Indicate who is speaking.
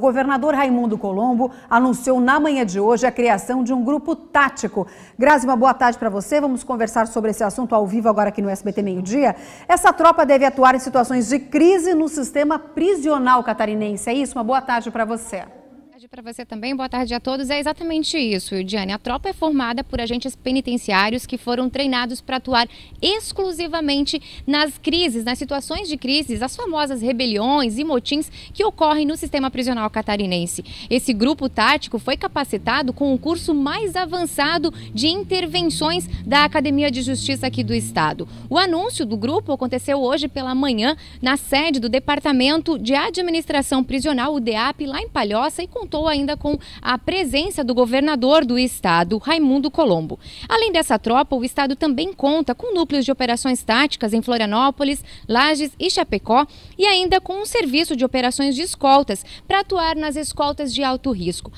Speaker 1: O governador Raimundo Colombo anunciou na manhã de hoje a criação de um grupo tático. Grazi, uma boa tarde para você. Vamos conversar sobre esse assunto ao vivo agora aqui no SBT Meio Dia. Essa tropa deve atuar em situações de crise no sistema prisional catarinense. É isso? Uma boa tarde para você
Speaker 2: tarde para você também, boa tarde a todos. É exatamente isso, Diane. A tropa é formada por agentes penitenciários que foram treinados para atuar exclusivamente nas crises, nas situações de crises, as famosas rebeliões e motins que ocorrem no sistema prisional catarinense. Esse grupo tático foi capacitado com o um curso mais avançado de intervenções da Academia de Justiça aqui do Estado. O anúncio do grupo aconteceu hoje pela manhã na sede do Departamento de Administração Prisional, o DEAP, lá em Palhoça, e com contou ainda com a presença do governador do estado, Raimundo Colombo. Além dessa tropa, o estado também conta com núcleos de operações táticas em Florianópolis, Lages e Chapecó e ainda com um serviço de operações de escoltas para atuar nas escoltas de alto risco.